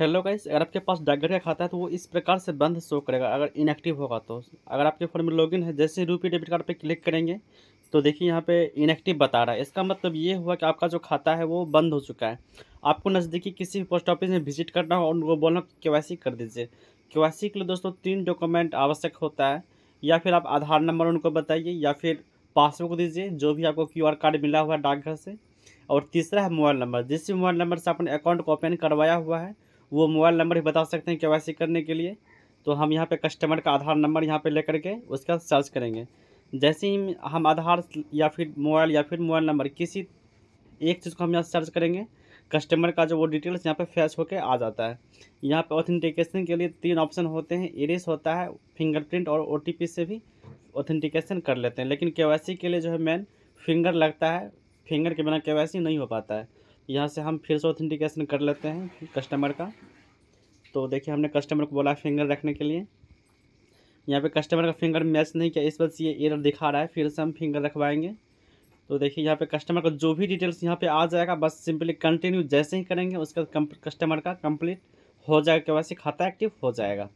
hello guys अगर आपके पास डाकघर का खाता है तो वो इस प्रकार से बंद शो करेगा अगर इनएक्टिव होगा तो अगर आपके फ़ोन में लॉगिन है जैसे रुपये डेबिट कार्ड पे क्लिक करेंगे तो देखिए यहाँ पे इनएक्टिव बता रहा है इसका मतलब ये हुआ कि आपका जो खाता है वो बंद हो चुका है आपको नज़दीकी किसी भी पोस्ट ऑफिस में विजिट करना हो और उनको बोलना के कर दीजिए के के लिए दोस्तों तीन डॉक्यूमेंट आवश्यक होता है या फिर आप आधार नंबर उनको बताइए या फिर पासबुक दीजिए जो भी आपको क्यू कार्ड मिला हुआ है डाकघर से और तीसरा है मोबाइल नंबर जिस मोबाइल नंबर से अपने अकाउंट को ओपन करवाया हुआ है वो मोबाइल नंबर भी बता सकते हैं के करने के लिए तो हम यहाँ पे कस्टमर का आधार नंबर यहाँ पे लेकर के उसका सर्च करेंगे जैसे ही हम आधार या फिर मोबाइल या फिर मोबाइल नंबर किसी एक चीज़ को हम यहाँ सर्च करेंगे कस्टमर का जो वो डिटेल्स यहाँ पे फ्रेश होकर आ जाता है यहाँ पे ऑथेंटिकेशन के लिए तीन ऑप्शन होते हैं इरेस होता है फिंगरप्रिंट और ओ से भी ऑथेंटिकेशन कर लेते हैं लेकिन के के लिए जो है मेन फिंगर लगता है फिंगर के बिना के नहीं हो पाता है यहाँ से हम फिर से ऑथेंटिकेशन कर लेते हैं कस्टमर का तो देखिए हमने कस्टमर को बोला फिंगर रखने के लिए यहाँ पे कस्टमर का फिंगर मैच नहीं किया इस वजह से ये एरर दिखा रहा है फिर से हम फिंगर रखवाएंगे तो देखिए यहाँ पे कस्टमर का जो भी डिटेल्स यहाँ पे आ जाएगा बस सिंपली कंटिन्यू जैसे ही करेंगे उसका कस्टमर का कंप्लीट हो जाएगा के वैसे खाता एक्टिव हो जाएगा